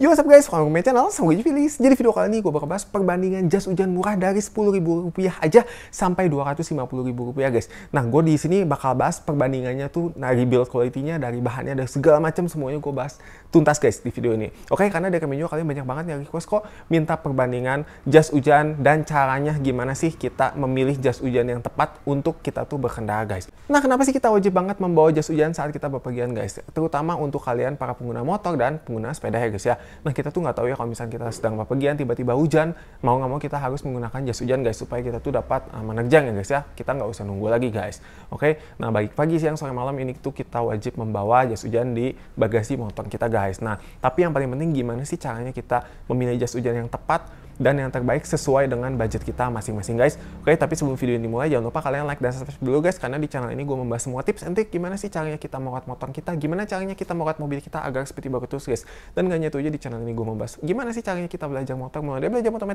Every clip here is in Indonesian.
Yo, what's up guys? Welcome to my channel, sama gue Filis. Jadi video kali ini gue bakal bahas perbandingan jas hujan murah dari Rp10.000 aja sampai Rp250.000 guys. Nah, gue di sini bakal bahas perbandingannya tuh, dari nah, build quality-nya dari bahannya dari segala macam semuanya gue bahas tuntas guys di video ini. Oke, karena dari juga kalian banyak banget yang request kok minta perbandingan jas hujan dan caranya gimana sih kita memilih jas hujan yang tepat untuk kita tuh berkendara guys. Nah, kenapa sih kita wajib banget membawa jas hujan saat kita berpergian guys? Terutama untuk kalian para pengguna motor dan pengguna sepeda ya guys ya nah kita tuh nggak tahu ya kalau misalnya kita sedang bepergian tiba-tiba hujan mau nggak mau kita harus menggunakan jas hujan guys supaya kita tuh dapat uh, menerjang ya guys ya kita nggak usah nunggu lagi guys oke okay? nah baik pagi siang sore malam ini tuh kita wajib membawa jas hujan di bagasi motor kita guys nah tapi yang paling penting gimana sih caranya kita memilih jas hujan yang tepat dan yang terbaik sesuai dengan budget kita masing-masing guys. Oke, tapi sebelum video ini mulai, jangan lupa kalian like dan subscribe dulu guys karena di channel ini gue membahas semua tips and trick gimana sih caranya kita merawat motor kita, gimana caranya kita merawat mobil kita agar seperti baru terus guys. Dan gak hanya itu aja di channel ini gue membahas gimana sih caranya kita belajar motor mulai dari belajar motor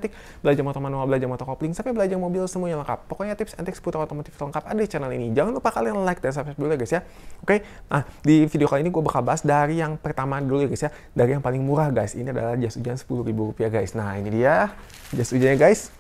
belajar motor manual, belajar motor kopling sampai belajar mobil semuanya lengkap. Pokoknya tips and trick seputar otomotif lengkap ada di channel ini. Jangan lupa kalian like dan subscribe dulu ya, guys ya. Oke, nah di video kali ini gue bakal bahas dari yang pertama dulu ya guys ya, dari yang paling murah guys. Ini adalah jas hujan sepuluh ribu rupiah guys. Nah ini dia jas hujannya guys.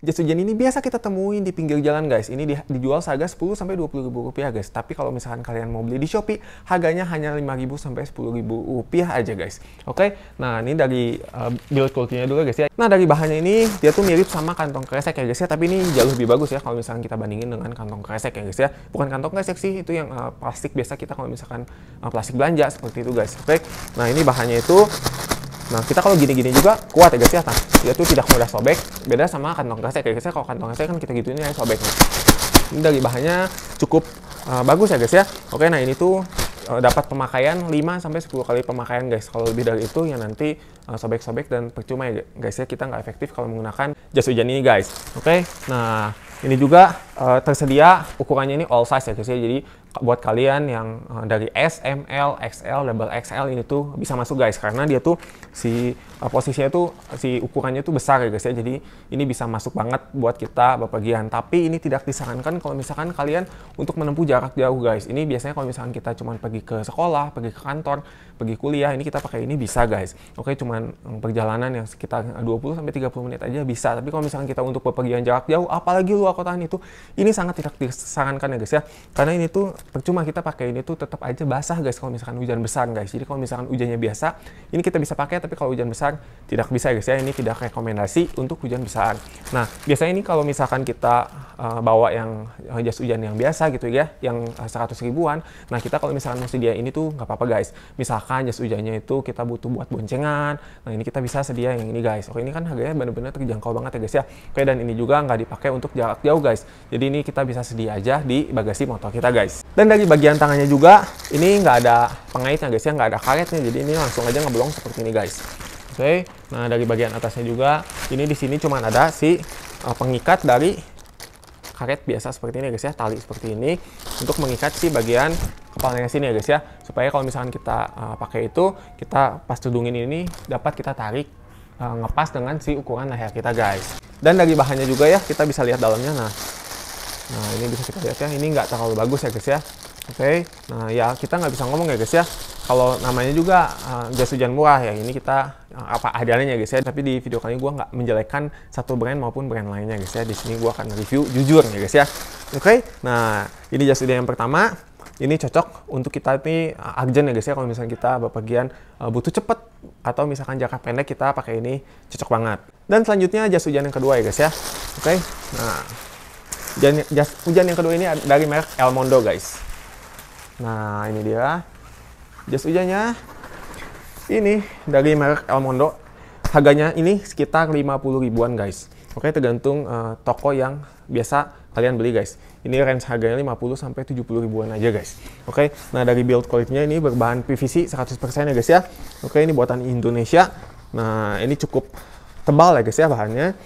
Jas hujan ini biasa kita temuin di pinggir jalan guys. Ini di, dijual seharga 10 sampai 20 ribu rupiah guys. Tapi kalau misalkan kalian mau beli di Shopee, harganya hanya 5 ribu sampai 10 ribu rupiah aja guys. Oke, okay? nah ini dari uh, build quality-nya dulu guys ya. Nah dari bahannya ini, dia tuh mirip sama kantong kresek ya guys ya. Tapi ini jauh lebih bagus ya kalau misalkan kita bandingin dengan kantong kresek ya guys ya. Bukan kantong kresek sih, itu yang uh, plastik biasa kita kalau misalkan uh, plastik belanja seperti itu guys. Oke, okay? nah ini bahannya itu Nah, kita kalau gini-gini juga kuat ya guys ya. Nah, dia tuh tidak mudah sobek. Beda sama kantong gesek kayak guys Kalau kantong gesek kan kita gituin ya sobek. nih Ini dari bahannya cukup uh, bagus ya guys ya. Oke, nah ini tuh uh, dapat pemakaian 5 sampai 10 kali pemakaian guys. Kalau lebih dari itu ya nanti eh, sobek-sobek uh, dan percuma ya guys ya kita nggak efektif kalau menggunakan jas hujan ini guys. Oke. Nah, ini juga uh, tersedia ukurannya ini all size ya guys ya. Jadi buat kalian yang eh, dari S, M, L, XL, double XL ini tuh bisa masuk guys karena dia tuh si uh, posisinya tuh si ukurannya tuh besar ya guys ya jadi ini bisa masuk banget buat kita bepergian tapi ini tidak disarankan kalau misalkan kalian untuk menempuh jarak jauh guys ini biasanya kalau misalkan kita cuma pergi ke sekolah pergi ke kantor pergi kuliah ini kita pakai ini bisa guys oke cuma eh, perjalanan yang sekitar 20 sampai 30 menit aja bisa tapi kalau misalkan kita untuk bepergian jarak jauh apalagi luar kotaan itu ini sangat tidak disarankan ya guys ya karena ini tuh percuma kita pakai ini tuh tetap aja basah guys kalau misalkan hujan besar guys. Jadi kalau misalkan hujannya biasa, ini kita bisa pakai tapi kalau hujan besar tidak bisa guys ya. Ini tidak rekomendasi untuk hujan besar. Nah, biasanya ini kalau misalkan kita uh, bawa yang eh, jas hujan yang biasa gitu ya, yang 100 eh, ribuan. Nah, kita kalau misalkan mau dia ini tuh nggak apa-apa guys. Misalkan jas hujannya itu kita butuh buat boncengan. Nah, ini kita bisa sedia yang ini guys. Oke, ini kan harganya benar-benar terjangkau banget ya guys ya. Oke, dan ini juga nggak dipakai untuk jarak jauh guys. Jadi ini kita bisa sedia aja di bagasi motor kita guys dan dari bagian tangannya juga ini nggak ada pengaitnya guys ya nggak ada karetnya jadi ini langsung aja ngeblong seperti ini guys oke okay. nah dari bagian atasnya juga ini di sini cuma ada si uh, pengikat dari karet biasa seperti ini guys ya tali seperti ini untuk mengikat si bagian kepalanya sini ya guys ya supaya kalau misalkan kita uh, pakai itu kita pas tudungin ini dapat kita tarik uh, ngepas dengan si ukuran leher kita guys dan dari bahannya juga ya kita bisa lihat dalamnya nah Nah ini bisa kita lihat ya, ini nggak terlalu bagus ya guys ya. Oke, okay. nah ya kita nggak bisa ngomong ya guys ya. Kalau namanya juga uh, jas hujan murah ya, ini kita uh, apa adanya guys ya. Tapi di video kali ini gue nggak menjelekkan satu brand maupun brand lainnya guys ya. Di sini gue akan review jujur ya guys ya. Oke, okay. nah ini jas hujan yang pertama. Ini cocok untuk kita ini agen eh, ya guys ya. Kalau misalnya kita bagian uh, butuh cepet atau misalkan jangka pendek kita pakai ini cocok banget. Dan selanjutnya jas hujan yang kedua ya guys ya. Oke, okay. nah Hujan, jas, hujan yang kedua ini dari merek El Mondo guys. Nah ini dia jas hujannya. Ini dari merek El Mondo. Harganya ini sekitar 50 ribuan guys. Oke tergantung uh, toko yang biasa kalian beli guys. Ini range harganya 50 sampai 70 ribuan aja guys. Oke. Nah, dari build quality-nya ini berbahan PVC 100% ya guys ya. Oke, ini buatan Indonesia. Nah, ini cukup tebal ya guys ya bahannya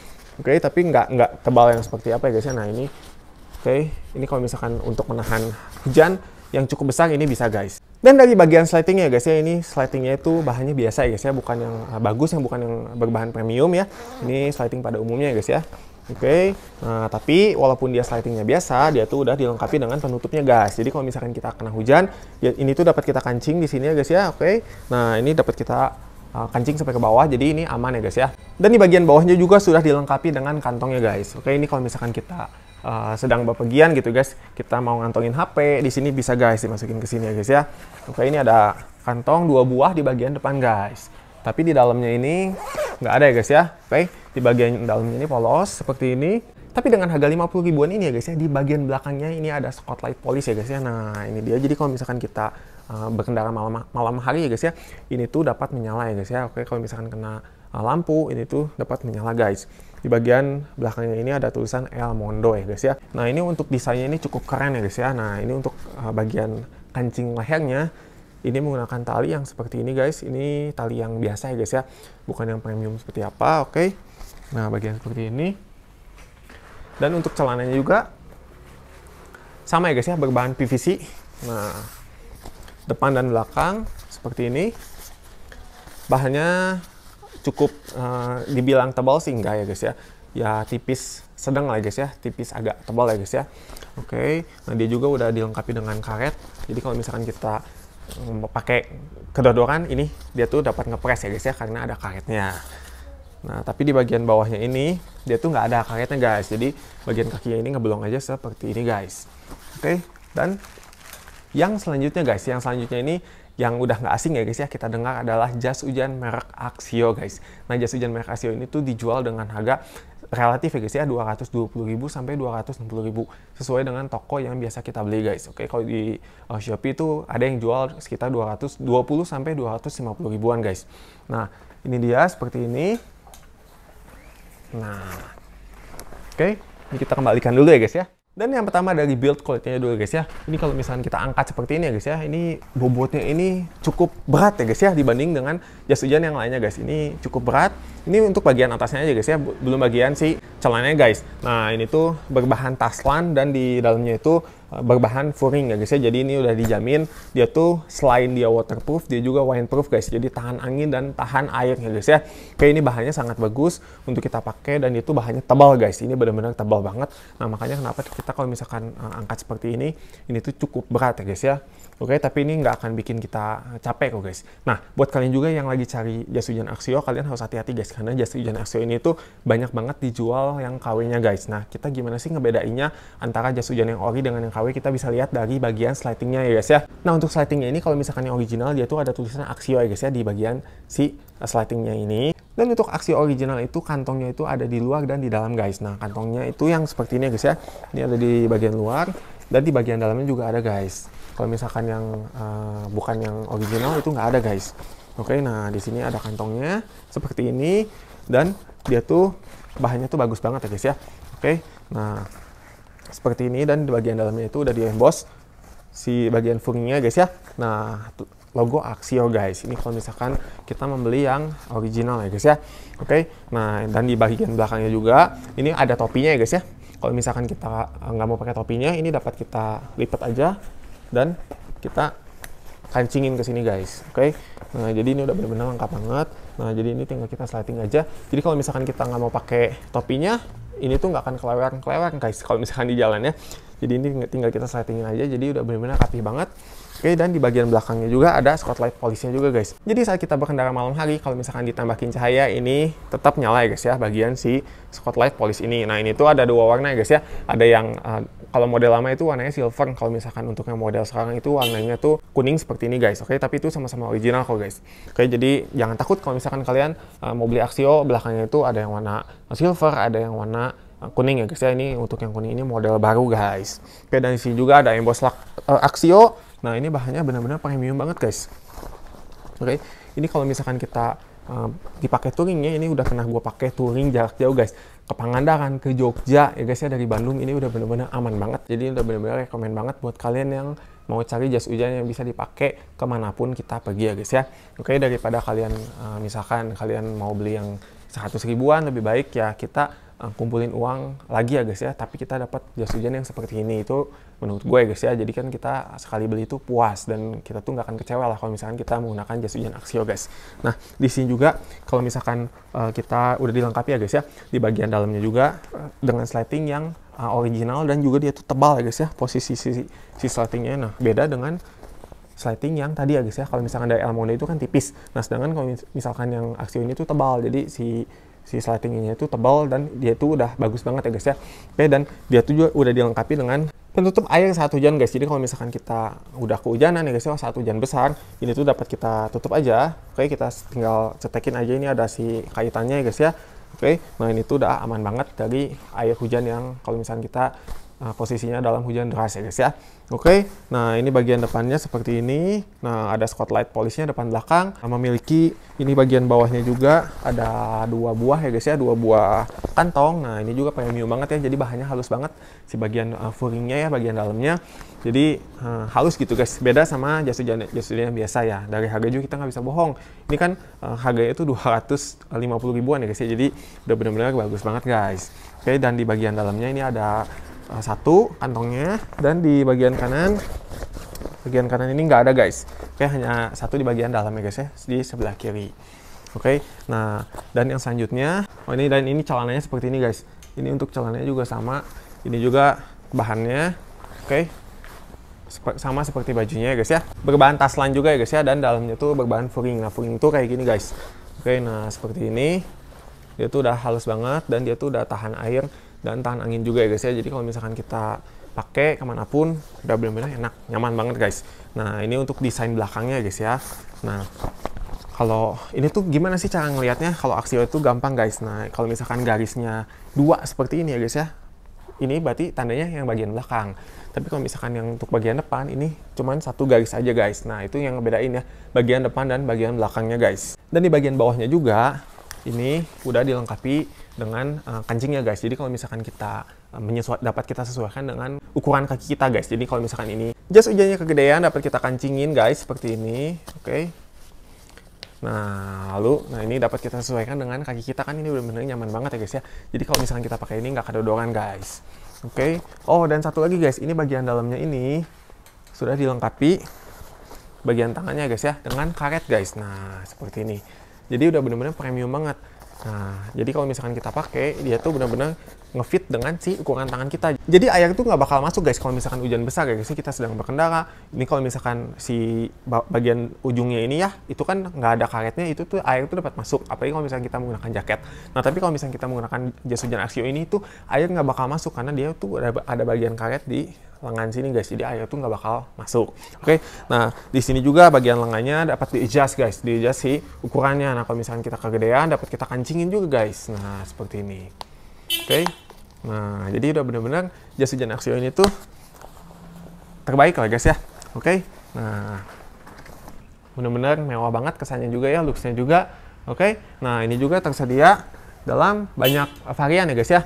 oke okay, tapi nggak nggak tebal yang seperti apa ya guys ya nah ini oke okay, ini kalau misalkan untuk menahan hujan yang cukup besar ini bisa guys dan dari bagian ya guys ya ini slatingnya itu bahannya biasa ya guys ya bukan yang ah, bagus yang bukan yang berbahan premium ya ini sliding pada umumnya ya guys ya Oke, okay? nah tapi walaupun dia slidingnya biasa, dia tuh udah dilengkapi dengan penutupnya guys. Jadi kalau misalkan kita kena hujan, ya, ini tuh dapat kita kancing di sini ya guys ya. Oke, okay? nah ini dapat kita Eh, kancing sampai ke bawah jadi ini aman ya guys ya dan di bagian bawahnya juga sudah dilengkapi dengan kantong ya guys oke ini kalau misalkan kita uh, sedang bepergian gitu guys kita mau ngantongin HP di sini bisa guys dimasukin ke sini ya guys ya oke ini ada kantong dua buah di bagian depan guys tapi di dalamnya ini nggak ada ya guys ya oke di bagian dalamnya ini polos seperti ini tapi dengan harga 50 ribuan ini ya guys ya di bagian belakangnya ini ada spotlight polis ya guys ya nah ini dia jadi kalau misalkan kita Eh, berkendara malam malam hari ya guys ya ini tuh dapat menyala ya guys ya oke kalau misalkan kena eh, lampu ini tuh dapat menyala guys di bagian belakangnya ini ada tulisan El Mondo ya guys ya nah ini untuk desainnya ini cukup keren ya guys ya nah ini untuk eh, bagian kancing lehernya ini menggunakan tali yang seperti ini guys ini tali yang biasa ya guys ya bukan yang premium seperti apa oke nah bagian seperti ini dan untuk celananya juga sama ya guys ya berbahan PVC nah depan dan belakang seperti ini. Bahannya cukup uh, dibilang tebal sih enggak ya guys ya. Ya tipis sedang lah guys ya, tipis agak tebal ya guys ya. Oke, okay. nah dia juga udah dilengkapi dengan karet. Jadi kalau misalkan kita eh, pakai kedodoran ini dia tuh dapat ngepres ya guys ya karena ada karetnya. Nah, tapi di bagian bawahnya ini, dia tuh nggak ada karetnya, guys. Jadi, bagian kakinya ini ngeblong aja seperti ini, guys. Oke, dan yang selanjutnya guys, yang selanjutnya ini yang udah nggak asing ya guys ya kita dengar adalah jas hujan merek Axio guys. Nah jas hujan merek Axio ini tuh dijual dengan harga relatif ya guys ya 220.000 sampai 260.000 sesuai dengan toko yang biasa kita beli guys. Oke kalau di uh, Shopee itu ada yang jual sekitar 220 sampai 250 ribuan guys. Nah ini dia seperti ini. Nah oke ini kita kembalikan dulu ya guys ya. Dan yang pertama dari build quality dulu guys ya. Ini kalau misalkan kita angkat seperti ini ya guys ya, ini bobotnya ini cukup berat ya guys ya dibanding dengan jas hujan yang lainnya guys. Ini cukup berat. Ini untuk bagian atasnya aja guys ya, belum bagian si celananya guys. Nah, ini tuh berbahan taslan dan di dalamnya itu berbahan furing ya guys ya. Jadi ini udah dijamin dia tuh selain dia waterproof dia juga windproof guys. Jadi tahan angin dan tahan air ya guys ya. kayak ini bahannya sangat bagus untuk kita pakai dan itu bahannya tebal guys. Ini benar-benar tebal banget. Nah makanya kenapa kita kalau misalkan eh, angkat seperti ini ini tuh cukup berat ya guys ya. Oke, tapi ini nggak akan bikin kita capek kok guys. Nah, buat kalian juga yang lagi cari jas hujan Axio, kalian harus hati-hati guys, karena jas hujan Axio ini tuh banyak banget dijual yang KW-nya guys. Nah, kita gimana sih ngebedainya antara jas hujan yang ori dengan yang KW KW kita bisa lihat dari bagian slidingnya ya guys ya. Nah untuk slidingnya ini kalau misalkan yang original dia tuh ada tulisan Axio ya guys ya di bagian si eh, slidingnya ini. Dan untuk aksi original itu kantongnya itu ada di luar dan di dalam guys. Nah kantongnya itu yang seperti ini ya guys ya. Ini ada di bagian luar dan di bagian dalamnya juga ada guys. Kalau misalkan yang uh, bukan yang original itu nggak ada guys. Oke, nah di sini ada kantongnya seperti ini dan dia tuh bahannya tuh bagus banget ya guys ya. Oke, nah seperti ini dan di bagian dalamnya itu udah di emboss si bagian fungsinya guys ya. Nah, logo Axio guys. Ini kalau misalkan kita membeli yang original ya guys ya. Oke. Okay? Nah, dan di bagian belakangnya juga ini ada topinya ya guys ya. Kalau misalkan kita eh, nggak mau pakai topinya, ini dapat kita lipat aja dan kita kancingin ke sini guys. Oke. Okay? Nah, jadi ini udah benar-benar lengkap banget. Nah, jadi ini tinggal kita sliding aja. Jadi kalau misalkan kita nggak mau pakai topinya, ini tuh nggak akan kelewat kelewat guys kalau misalkan di jalannya jadi ini tinggal kita settingin aja jadi udah benar-benar rapih banget Oke, dan di bagian belakangnya juga ada spotlight polisnya juga guys. Jadi saat kita berkendara malam hari, kalau misalkan ditambahin cahaya, ini tetap nyala ya guys ya, bagian si spotlight polis ini. Nah, ini tuh ada dua warna ya guys ya. Ada yang uh, kalau model lama itu warnanya silver, kalau misalkan untuk yang model sekarang itu warnanya tuh kuning seperti ini guys. Oke, tapi itu sama-sama original kok guys. Oke, jadi jangan takut kalau misalkan kalian uh, mau beli Axio, belakangnya itu ada yang warna silver, ada yang warna eh, kuning ya guys ya ini untuk yang kuning ini model baru guys oke dan di sini juga ada emboss lock uh, Axio Nah ini bahannya benar-benar premium banget guys. Oke, okay. ini kalau misalkan kita uh, dipakai touringnya, ini udah pernah gue pakai touring jarak jauh guys. Ke Pangandaran, ke Jogja, ya guys ya dari Bandung ini udah benar-benar aman banget. Jadi udah benar-benar rekomend banget buat kalian yang mau cari jas hujan yang bisa dipakai kemanapun kita pergi ya guys ya. Oke okay, daripada kalian uh, misalkan kalian mau beli yang 100 ribuan lebih baik ya kita Eh, kumpulin uang lagi ya guys ya tapi kita dapat jas hujan yang seperti ini itu menurut gue ya guys ya jadi kan kita sekali beli itu puas dan kita tuh nggak akan kecewa lah kalau misalkan kita menggunakan jas hujan Axio guys nah di sini juga kalau misalkan uh, kita udah dilengkapi ya guys ya di bagian dalamnya juga uh, dengan sliding yang uh, original dan juga dia tuh tebal ya guys ya posisi si, si slatingnya nah beda dengan sliding yang tadi ya guys ya kalau misalkan dari El Monde itu kan tipis nah sedangkan kalau misalkan yang Axio ini tuh tebal jadi si si sliding ini itu tebal dan dia itu udah bagus banget ya guys ya. Oke dan dia tuh juga udah dilengkapi dengan penutup air saat hujan guys. Jadi kalau misalkan kita udah kehujanan ya guys ya oh, saat hujan besar, ini tuh dapat kita tutup aja. Oke, kita tinggal cetekin aja ini ada si kaitannya ya guys ya. Oke, nah ini tuh udah aman banget dari air hujan yang kalau misalkan kita Nah, posisinya dalam hujan deras ya guys ya. Oke, okay. nah ini bagian depannya seperti ini. Nah, ada spotlight polisnya depan belakang. Nah, memiliki ini bagian bawahnya juga ada dua buah ya guys ya, dua buah kantong. Nah, ini juga premium banget ya, jadi bahannya halus banget. Si bagian uh, eh, furingnya ya, bagian dalamnya. Jadi uh, halus gitu guys, beda sama jas hujan jas hujan yang biasa ya. Dari harga juga kita nggak bisa bohong. Ini kan uh, harganya itu 250 ribuan ya guys ya, jadi udah benar benar bagus banget guys. Oke, okay, dan di bagian dalamnya ini ada Eh, satu kantongnya dan di bagian kanan bagian kanan ini nggak ada guys oke hanya satu di bagian dalam ya guys ya di sebelah kiri oke nah dan yang selanjutnya oh ini dan ini celananya seperti ini guys ini untuk celananya juga sama ini juga bahannya oke Sep sama seperti bajunya ya guys ya berbahan taslan juga ya guys ya dan dalamnya tuh berbahan furing nah furing tuh kayak gini guys oke nah seperti ini dia tuh udah halus banget dan dia tuh udah tahan air dan tahan angin juga ya guys ya jadi kalau misalkan kita pakai kemanapun double benar enak nyaman banget guys nah ini untuk desain belakangnya guys ya nah kalau ini tuh gimana sih cara ngelihatnya kalau aksio itu gampang guys nah kalau misalkan garisnya dua seperti ini ya guys ya ini berarti tandanya yang bagian belakang. Tapi kalau misalkan yang untuk bagian depan, ini cuman satu garis aja guys. Nah, itu yang ngebedain ya, bagian depan dan bagian belakangnya guys. Dan di bagian bawahnya juga, ini udah dilengkapi dengan uh, kancingnya guys. Jadi kalau misalkan kita uh, dapat kita sesuaikan dengan ukuran kaki kita guys. Jadi kalau misalkan ini jas hujannya kegedean dapat kita kancingin guys seperti ini. Oke. Okay. Nah, lalu nah ini dapat kita sesuaikan dengan kaki kita kan ini benar-benar nyaman banget ya guys ya. Jadi kalau misalkan kita pakai ini nggak kedodoran guys. Oke. Okay. Oh, dan satu lagi guys, ini bagian dalamnya ini sudah dilengkapi bagian tangannya guys ya dengan karet guys. Nah, seperti ini. Jadi udah benar-benar premium banget. Nah, jadi kalau misalkan kita pakai, dia tuh benar-benar ngefit dengan si ukuran tangan kita. Jadi air itu nggak bakal masuk guys kalau misalkan hujan besar ya guys. Kita sedang berkendara. Ini kalau misalkan si bagian ujungnya ini ya, itu kan nggak ada karetnya, itu tuh air itu dapat masuk. Apalagi kalau misalkan kita menggunakan jaket. Nah tapi kalau misalkan kita menggunakan jas hujan Axio ini itu air nggak bakal masuk karena dia tuh ada, ada bagian karet di lengan sini guys jadi air tuh nggak bakal masuk oke okay? nah di sini juga bagian lengannya dapat di adjust guys di adjust sih ukurannya nah kalau misalkan kita kegedean dapat kita kancingin juga guys nah seperti ini oke okay? Nah, jadi udah benar-benar jas hujan Axio ini tuh terbaik lah guys ya. Oke. Okay? Nah, benar-benar mewah banget kesannya juga ya, looksnya juga. Oke. Okay? Nah, ini juga tersedia dalam banyak varian ya guys ya.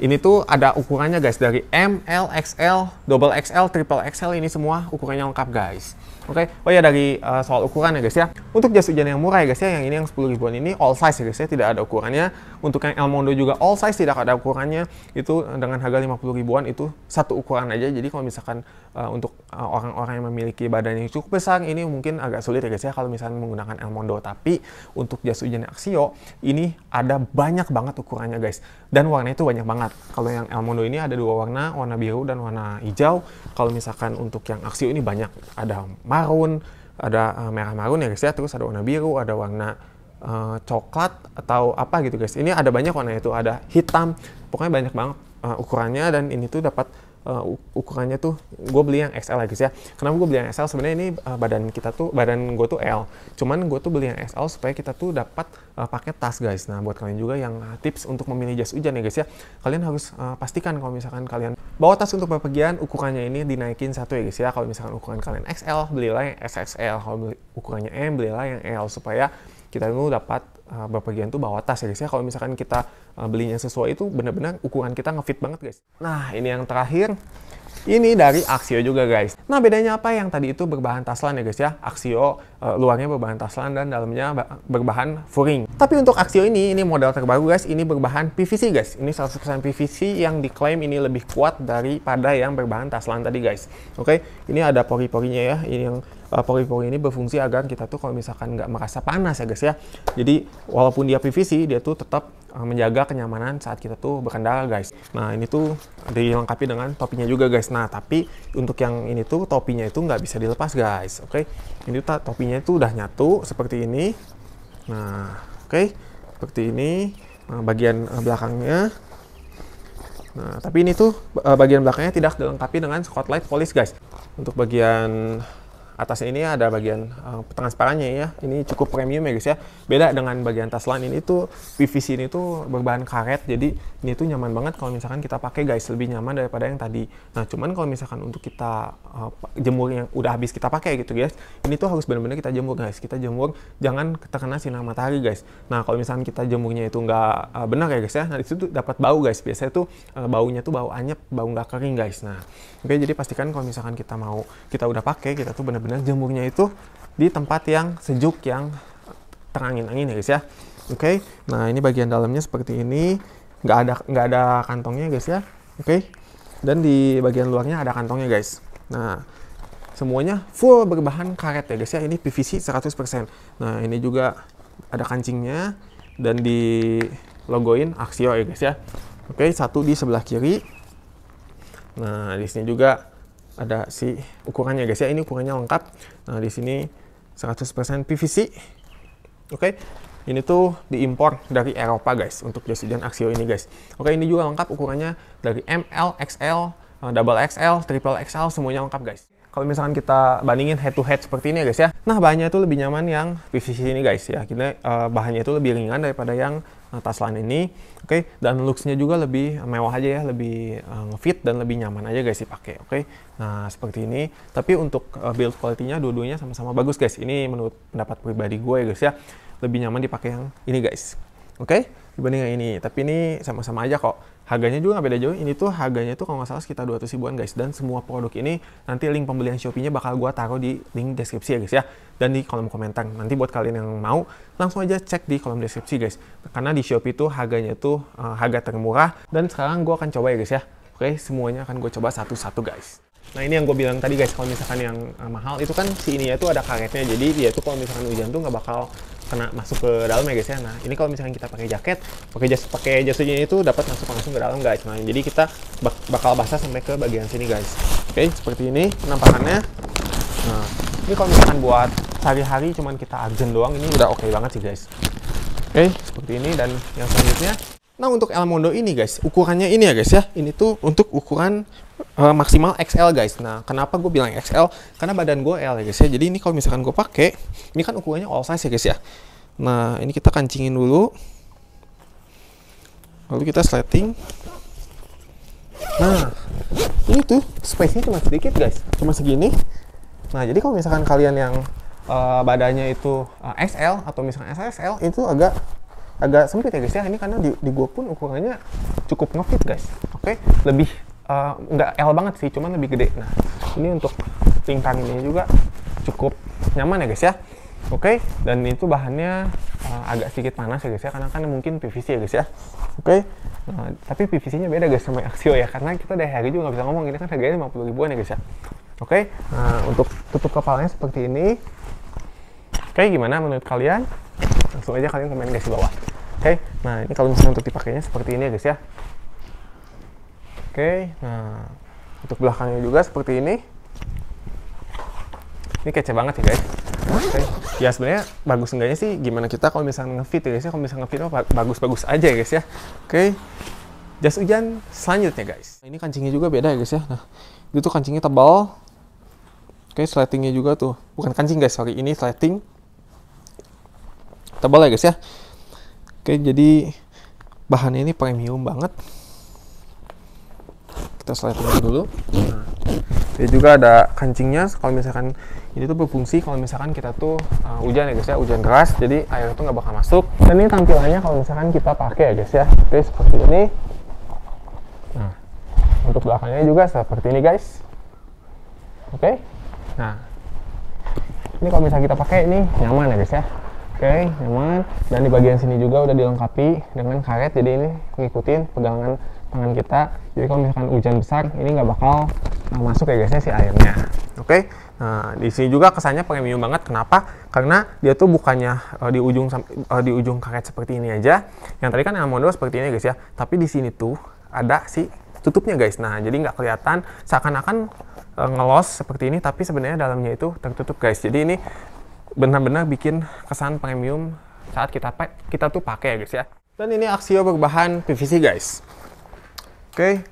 Ini tuh ada ukurannya guys dari M, L, XL, double XL, triple XL ini semua ukurannya lengkap guys. Oke, okay? oh ya dari uh, soal ukuran ya guys ya. Untuk jas hujan yang murah ya guys ya, yang ini yang 10 ribuan ini all size ya guys ya, tidak ada ukurannya. Untuk yang El Mondo juga all size tidak ada ukurannya. Itu eh, dengan harga 50 ribuan itu satu ukuran aja. Jadi kalau misalkan uh, untuk eh, orang-orang yang memiliki badan yang cukup besar ini mungkin agak sulit ya guys ya kalau misalnya menggunakan Elmondo tapi untuk jas hujan Axio ini ada banyak banget ukurannya guys dan warnanya itu banyak banget kalau yang Elmondo ini ada dua warna warna biru dan warna hijau kalau misalkan untuk yang Axio ini banyak ada marun ada uh, merah marun ya guys ya terus ada warna biru ada warna uh, coklat atau apa gitu guys ini ada banyak warna itu ada hitam pokoknya banyak banget uh, ukurannya dan ini tuh dapat uh, ukurannya tuh gue beli yang XL ya guys ya kenapa gue beli yang XL sebenarnya ini uh, badan kita tuh badan gue tuh L cuman gue tuh beli yang XL supaya kita tuh dapat uh, pakai tas guys nah buat kalian juga yang tips untuk memilih jas hujan ya guys ya kalian harus uh, pastikan kalau misalkan kalian bawa tas untuk bepergian ukurannya ini dinaikin satu ya guys ya kalau misalkan ukuran kalian XL belilah yang XXL kalau ukurannya M belilah yang L supaya kita itu dapat Uh, berpergian tuh bawa tas ya guys ya. Kalau misalkan kita uh, belinya sesuai itu benar-benar ukuran kita ngefit banget guys. Nah ini yang terakhir. Ini dari Axio juga guys. Nah bedanya apa yang tadi itu berbahan taslan ya guys ya. Axio uh, luarnya berbahan taslan dan dalamnya berbahan furing. Tapi untuk Axio ini, ini model terbaru guys. Ini berbahan PVC guys. Ini 100% PVC yang diklaim ini lebih kuat daripada yang berbahan taslan tadi guys. Oke, ini ada pori-porinya ya. Ini yang uh, eh, pori ini berfungsi agar kita tuh kalau misalkan nggak merasa panas ya guys ya. Jadi walaupun dia PVC dia tuh tetap eh, menjaga kenyamanan saat kita tuh berkendara guys. Nah ini tuh dilengkapi dengan topinya juga guys. Nah tapi untuk yang ini tuh topinya itu nggak bisa dilepas guys. Oke, okay? ini tuh topinya itu udah nyatu seperti ini. Nah oke okay? seperti ini nah, bagian belakangnya Nah, tapi ini tuh bagian belakangnya tidak dilengkapi dengan spotlight polis guys. Untuk bagian atas ini ada bagian uh, transparannya ya. Ini cukup premium ya guys ya. Beda dengan bagian tas lain ini tuh PVC ini tuh berbahan karet. Jadi ini tuh nyaman banget kalau misalkan kita pakai guys, lebih nyaman daripada yang tadi. Nah, cuman kalau misalkan untuk kita uh, jemur yang udah habis kita pakai gitu guys, ini tuh harus benar-benar kita jemur guys. Kita jemur jangan terkena sinar matahari guys. Nah, kalau misalkan kita jemurnya itu nggak uh, benar ya guys ya, nah disitu tuh dapat bau guys. Biasanya tuh uh, baunya tuh bau anyep, bau nggak kering guys. Nah, oke okay, jadi pastikan kalau misalkan kita mau kita udah pakai kita tuh benar-benar Nah, jemurnya itu di tempat yang sejuk yang terangin-angin ya guys ya. Oke. Okay. Nah, ini bagian dalamnya seperti ini. Nggak ada nggak ada kantongnya guys ya. Oke. Okay. Dan di bagian luarnya ada kantongnya guys. Nah, semuanya full berbahan karet ya guys ya. Ini PVC 100%. Nah, ini juga ada kancingnya dan di logoin Axio ya guys ya. Oke, okay, satu di sebelah kiri. Nah, di sini juga ada si ukurannya guys ya. Ini ukurannya lengkap. Nah, di sini 100% PVC. Oke. Okay. Ini tuh diimpor dari Eropa guys untuk jas hujan Axio ini guys. Oke, okay, ini juga lengkap ukurannya dari ML, XL, eh, double XL, triple XL semuanya lengkap guys. Kalau misalkan kita bandingin head to head seperti ini ya guys ya. Nah, bahannya itu lebih nyaman yang PVC ini guys ya. Kita uh, eh, bahannya itu lebih ringan daripada yang Eh, Taslan ini. Oke, okay? dan looks-nya juga lebih mewah aja ya, lebih uh, ngefit dan lebih nyaman aja guys dipakai. Oke. Okay? Nah, seperti ini. Tapi untuk uh, build quality-nya dua-duanya sama-sama bagus guys. Ini menurut pendapat pribadi gue ya guys ya. Lebih nyaman dipakai yang ini guys. Oke, okay? dibanding yang ini. Tapi ini sama-sama aja kok Harganya juga nggak beda jauh. Ini tuh harganya tuh kalau nggak salah sekitar 200 ribuan guys. Dan semua produk ini nanti link pembelian Shopee-nya bakal gue taruh di link deskripsi ya guys ya. Dan di kolom komentar. Nanti buat kalian yang mau langsung aja cek di kolom deskripsi guys. Karena di Shopee tuh harganya tuh uh, harga termurah. Dan sekarang gue akan coba ya guys ya. Oke, semuanya akan gue coba satu-satu guys. Nah ini yang gue bilang tadi guys, kalau misalkan yang uh, mahal itu kan si ini ya tuh ada karetnya, jadi dia tuh kalau misalkan hujan tuh nggak bakal kena masuk ke dalam ya guys ya nah ini kalau misalkan kita pakai jaket pakai jas pakai jasnya itu dapat masuk langsung ke dalam guys nah jadi kita bak bakal basah sampai ke bagian sini guys oke okay, seperti ini penampakannya nah ini kalau misalkan buat sehari-hari cuman kita urgent doang ini udah oke okay banget sih guys oke okay, seperti ini dan yang selanjutnya Nah untuk El Mondo ini guys, ukurannya ini ya guys ya, ini tuh untuk ukuran uh, maksimal XL guys. Nah, kenapa gue bilang XL? Karena badan gue L ya guys ya. Jadi ini kalau misalkan gue pakai, ini kan ukurannya all size ya guys ya. Nah, ini kita kancingin dulu. Lalu kita sliding. Nah, ini tuh space-nya cuma sedikit guys. Cuma segini. Nah, jadi kalau misalkan kalian yang uh, badannya itu uh, eh, XL atau misalkan SSL itu agak agak sempit ya guys ya. Ini karena di, di gue pun ukurannya cukup ngefit guys. Oke, okay? lebih uh, nggak L banget sih cuman lebih gede nah ini untuk pingkang ini juga cukup nyaman ya guys ya oke okay? dan itu bahannya uh, agak sedikit panas ya guys ya karena kan mungkin PVC ya guys ya oke okay? uh, eh, tapi PVC nya beda guys sama Axio ya karena kita dari hari juga nggak bisa ngomong ini kan harganya 50 ribuan ya guys ya oke okay? nah untuk tutup kepalanya seperti ini oke okay, gimana menurut kalian langsung aja kalian komen guys di bawah oke okay? nah ini kalau misalnya untuk dipakainya seperti ini ya guys ya Oke, nah untuk belakangnya juga seperti ini. Ini kece banget ya guys. Oke. Ya sebenarnya bagus enggaknya sih gimana kita kalau misalnya ngefit ya guys ya kalau misalnya ngefit oh, bagus-bagus aja ya guys ya. Oke. Jas hujan selanjutnya guys. Nah, ini kancingnya juga beda ya guys ya. Nah, itu tuh kancingnya tebal. Oke, slidingnya juga tuh. Bukan kancing guys, sorry. Ini sliding Tebal ya guys ya. Oke, jadi bahannya ini premium banget kita sliding dulu nah, dia juga ada kancingnya kalau misalkan ini tuh berfungsi kalau misalkan kita tuh uh, hujan ya guys ya hujan keras jadi air itu nggak bakal masuk dan ini tampilannya kalau misalkan kita pakai ya guys ya jadi seperti ini nah untuk belakangnya juga seperti ini guys oke nah ini kalau misalnya kita pakai ini nyaman ya guys ya oke okay, nyaman dan di bagian sini juga udah dilengkapi dengan karet jadi ini ngikutin pegangan tangan kita jadi kalau misalkan hujan besar ini nggak bakal masuk ya guys ya si airnya oke okay? Nah, di sini juga kesannya premium banget. Kenapa? Karena dia tuh bukannya uh, di ujung uh, di ujung karet seperti ini aja. Yang tadi kan yang model seperti ini ya guys ya. Tapi di sini tuh ada si tutupnya guys. Nah, jadi nggak kelihatan seakan-akan uh, ngelos seperti ini tapi sebenarnya dalamnya itu tertutup guys. Jadi ini benar-benar bikin kesan premium saat kita kita tuh pakai ya guys ya. Dan ini aksio berbahan PVC guys. Oke.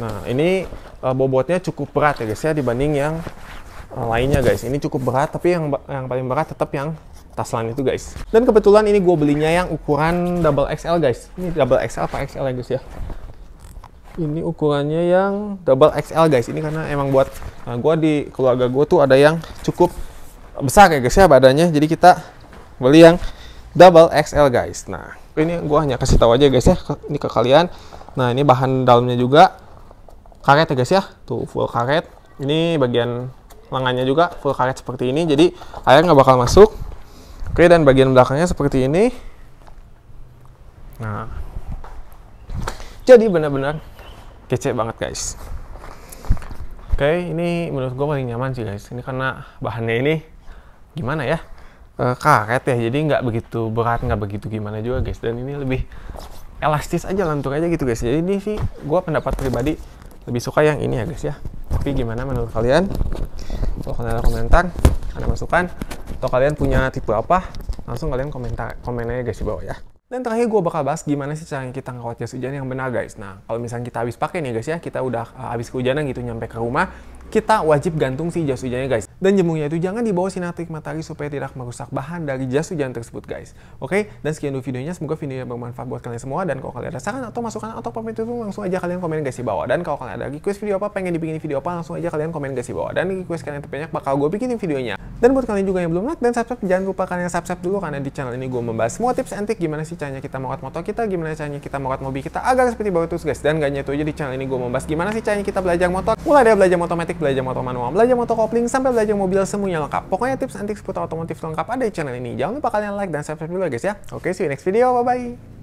Nah, ini uh, bobotnya cukup berat ya guys ya dibanding yang uh, lainnya guys. Ini cukup berat tapi yang yang paling berat tetap yang Taslan itu guys. Dan kebetulan ini gue belinya yang ukuran double XL guys. Ini double XL apa XL ya guys ya? Ini ukurannya yang double XL guys. Ini karena emang buat nah, gue di keluarga gue tuh ada yang cukup besar ya guys ya badannya. Jadi kita beli yang double XL guys. Nah ini gue hanya kasih tahu aja guys ya ini ke kalian nah ini bahan dalamnya juga karet ya guys ya tuh full karet ini bagian lengannya juga full karet seperti ini jadi air nggak bakal masuk oke dan bagian belakangnya seperti ini nah jadi benar-benar kece banget guys oke ini menurut gue paling nyaman sih guys ini karena bahannya ini gimana ya uh, karet ya jadi nggak begitu berat nggak begitu gimana juga guys dan ini lebih elastis aja lentur aja gitu guys jadi ini sih gue pendapat pribadi lebih suka yang ini ya guys ya tapi gimana menurut kalian kalau kalian komentar ada masukan atau kalian punya tipe apa langsung kalian komentar komen aja guys di bawah ya dan terakhir gue bakal bahas gimana sih cara kita ngerawat jas hujan yang benar guys. Nah kalau misalnya kita habis pakai nih guys ya, kita udah uh, habis kehujanan gitu nyampe ke rumah, kita wajib gantung si jas hujannya guys dan jemurnya itu jangan di bawah sinar terik matahari supaya tidak merusak bahan dari jas hujan tersebut guys. Oke, dan sekian dulu videonya. Semoga videonya bermanfaat buat kalian semua dan kalau kalian ada saran atau masukan atau komen itu langsung aja kalian komen guys di bawah. Dan kalau kalian ada request video apa pengen dibikin video apa langsung aja kalian komen guys di bawah. Dan request kalian terbanyak bakal gue bikinin videonya. Dan buat kalian juga yang belum like dan subscribe jangan lupa kalian subscribe dulu karena di channel ini gue membahas semua tips antik gimana sih caranya kita merawat motor kita, gimana caranya kita merawat mobil kita agar seperti bawah terus guys. Dan gak itu aja di channel ini gue membahas gimana sih caranya kita belajar motor. Mulai dari belajar motor matik, belajar motor manual, belajar motor kopling sampai belajar aja mobil semuanya lengkap. Pokoknya tips antik seputar otomotif lengkap ada di channel ini. Jangan lupa kalian like dan subscribe dulu guys ya. Oke, see you next video. Bye-bye.